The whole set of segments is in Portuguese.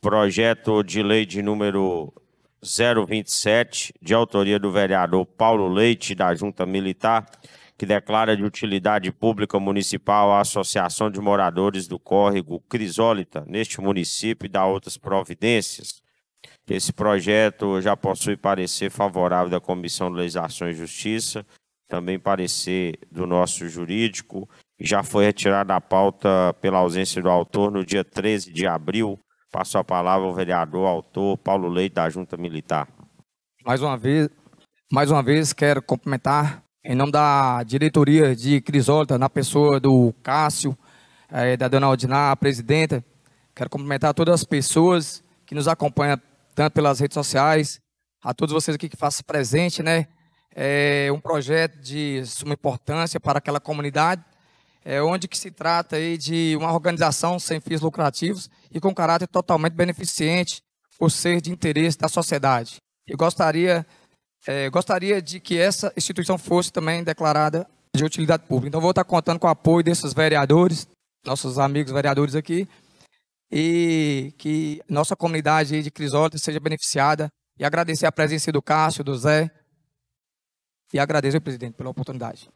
projeto de lei de número 027, de autoria do vereador Paulo Leite, da Junta Militar, que declara de utilidade pública municipal a Associação de Moradores do Córrego Crisólita, neste município, e da outras providências. Esse projeto já possui parecer favorável da Comissão de Legislação e Justiça, também parecer do nosso jurídico, já foi retirado da pauta pela ausência do autor no dia 13 de abril Passo a palavra ao vereador, autor Paulo Leite, da Junta Militar. Mais uma vez, mais uma vez quero cumprimentar, em nome da diretoria de Crisólita, na pessoa do Cássio, é, da dona Aldiná, a presidenta, quero cumprimentar todas as pessoas que nos acompanham, tanto pelas redes sociais, a todos vocês aqui que façam presente, né? É um projeto de suma importância para aquela comunidade é, onde que se trata aí de uma organização sem fins lucrativos e com caráter totalmente beneficente por ser de interesse da sociedade. E gostaria, é, gostaria de que essa instituição fosse também declarada de utilidade pública. Então, vou estar contando com o apoio desses vereadores, nossos amigos vereadores aqui, e que nossa comunidade de Crisópolis seja beneficiada. E agradecer a presença do Cássio, do Zé, e agradeço ao presidente pela oportunidade.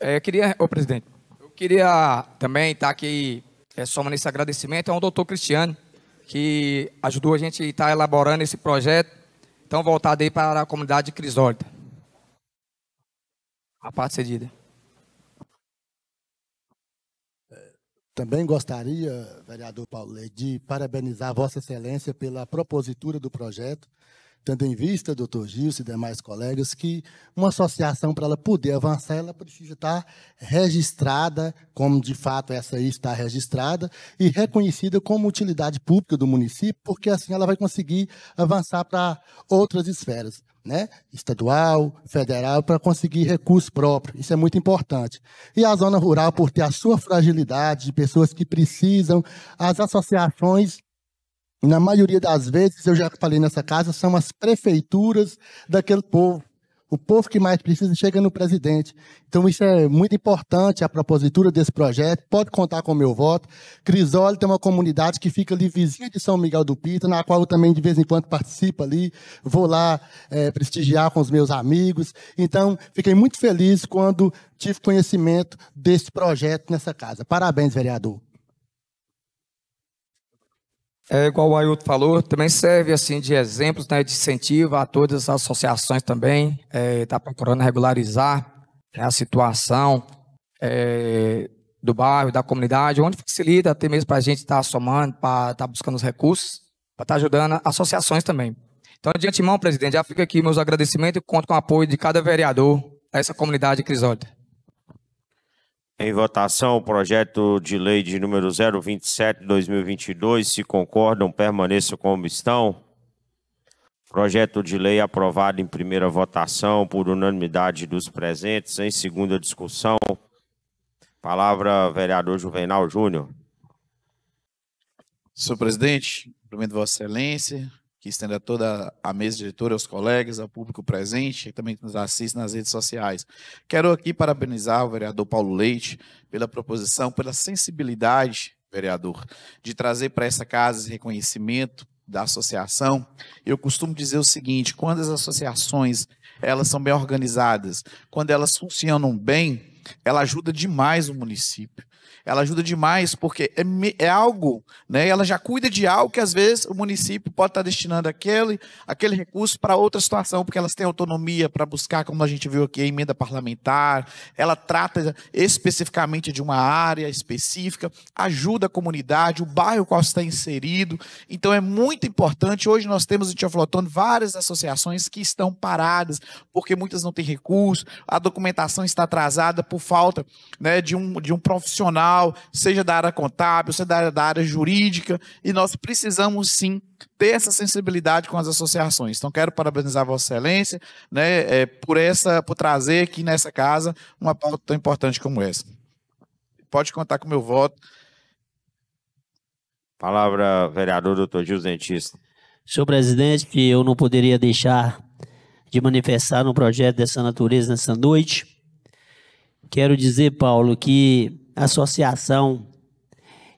É, eu queria, ô presidente, eu queria também estar tá aqui é, somando esse agradecimento ao doutor Cristiano, que ajudou a gente a estar tá elaborando esse projeto, tão voltado aí para a comunidade de Crisólita. A parte cedida. Também gostaria, vereador Paulo, de parabenizar Vossa Excelência pela propositura do projeto tendo em vista, doutor Gilson e demais colegas, que uma associação, para ela poder avançar, ela precisa estar registrada, como de fato essa aí está registrada, e reconhecida como utilidade pública do município, porque assim ela vai conseguir avançar para outras esferas. Né? estadual, federal, para conseguir recursos próprios. Isso é muito importante. E a zona rural, por ter a sua fragilidade de pessoas que precisam, as associações e na maioria das vezes, eu já falei nessa casa, são as prefeituras daquele povo. O povo que mais precisa chega no presidente. Então, isso é muito importante, a propositura desse projeto. Pode contar com o meu voto. Crisólio tem uma comunidade que fica ali vizinha de São Miguel do Pita, na qual eu também, de vez em quando, participo ali. Vou lá é, prestigiar com os meus amigos. Então, fiquei muito feliz quando tive conhecimento desse projeto nessa casa. Parabéns, vereador. É igual o Ailton falou, também serve assim de exemplos, né, de incentivo a todas as associações também, está é, tá procurando regularizar né, a situação é, do bairro, da comunidade, onde facilita até mesmo para a gente estar tá somando, para estar tá buscando os recursos, para estar tá ajudando associações também. Então, de antemão, presidente, já fica aqui meus agradecimentos e conto com o apoio de cada vereador a essa comunidade crisólida. Em votação, o projeto de lei de número 027-2022, se concordam, permaneçam como estão. Projeto de lei aprovado em primeira votação por unanimidade dos presentes. Em segunda discussão, palavra vereador Juvenal Júnior. Senhor presidente, cumprimento Vossa Excelência, que estenda a toda a mesa diretora, aos colegas, ao público presente e também que nos assiste nas redes sociais. Quero aqui parabenizar o vereador Paulo Leite pela proposição, pela sensibilidade, vereador, de trazer para essa casa esse reconhecimento da associação. Eu costumo dizer o seguinte, quando as associações elas são bem organizadas, quando elas funcionam bem, ela ajuda demais o município. Ela ajuda demais porque é, é algo, né? Ela já cuida de algo que às vezes o município pode estar destinando aquele, aquele recurso para outra situação, porque elas têm autonomia para buscar, como a gente viu aqui, a emenda parlamentar. Ela trata especificamente de uma área específica, ajuda a comunidade, o bairro qual está inserido. Então é muito importante. Hoje nós temos em Tioflotone várias associações que estão paradas porque muitas não têm recurso, a documentação está atrasada por por falta né, de, um, de um profissional, seja da área contábil, seja da área, da área jurídica, e nós precisamos sim ter essa sensibilidade com as associações. Então, quero parabenizar Vossa Excelência né, é, por, essa, por trazer aqui nessa casa uma pauta tão importante como essa. Pode contar com o meu voto. Palavra, vereador doutor Gil Dentista. Senhor presidente, que eu não poderia deixar de manifestar um projeto dessa natureza nessa noite. Quero dizer, Paulo, que a associação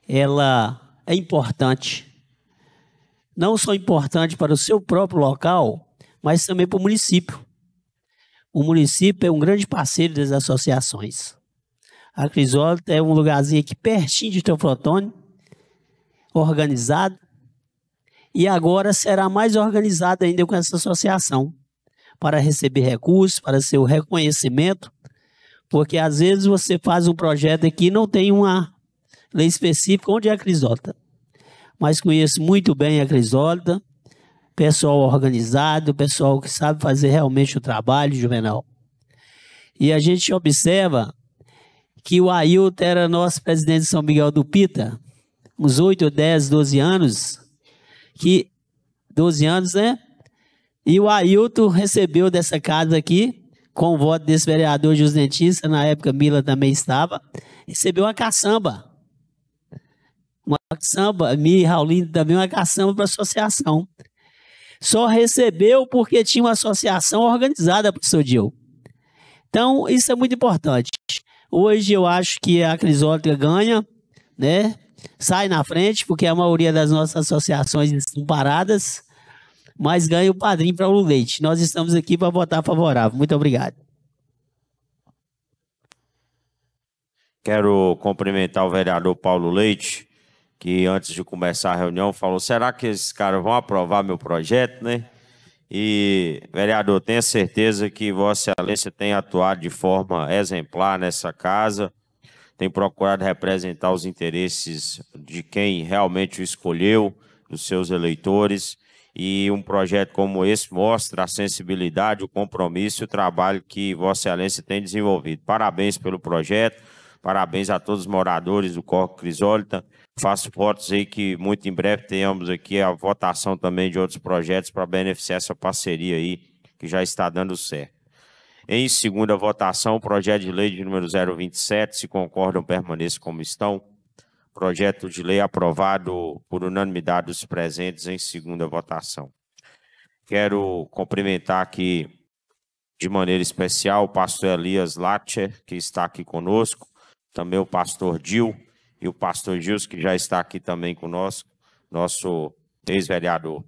ela é importante. Não só importante para o seu próprio local, mas também para o município. O município é um grande parceiro das associações. A Crisólita é um lugarzinho aqui pertinho de Teoflotone, organizado, e agora será mais organizado ainda com essa associação, para receber recursos, para seu reconhecimento porque às vezes você faz um projeto aqui e não tem uma lei específica onde é a crisólita. Mas conheço muito bem a crisólita, pessoal organizado, pessoal que sabe fazer realmente o trabalho juvenal. E a gente observa que o Ailton era nosso presidente de São Miguel do Pita, uns 8, 10, 12 anos, que 12 anos, né? E o Ailton recebeu dessa casa aqui com o voto desse vereador jusdentista, na época Mila também estava, recebeu uma caçamba. Uma caçamba, Mila e Raulinho também, uma caçamba para a associação. Só recebeu porque tinha uma associação organizada, professor Dil. Então, isso é muito importante. Hoje eu acho que a Crisótica ganha, né? Sai na frente, porque a maioria das nossas associações estão paradas mas ganhe o padrinho para o leite. Nós estamos aqui para votar favorável. Muito obrigado. Quero cumprimentar o vereador Paulo Leite, que antes de começar a reunião falou: será que esses caras vão aprovar meu projeto, né? E, vereador, tenho certeza que Vossa Excelência tem atuado de forma exemplar nessa casa, tem procurado representar os interesses de quem realmente o escolheu, dos seus eleitores. E um projeto como esse mostra a sensibilidade, o compromisso e o trabalho que Vossa Excelência tem desenvolvido. Parabéns pelo projeto, parabéns a todos os moradores do Corpo Crisólita. Faço votos aí que muito em breve tenhamos aqui a votação também de outros projetos para beneficiar essa parceria aí que já está dando certo. Em segunda votação, o projeto de lei de número 027, se concordam, permaneça como estão. Projeto de lei aprovado por unanimidade dos presentes em segunda votação. Quero cumprimentar aqui de maneira especial o pastor Elias Latcher, que está aqui conosco, também o pastor Dil e o pastor Gils, que já está aqui também conosco, nosso ex-vereador.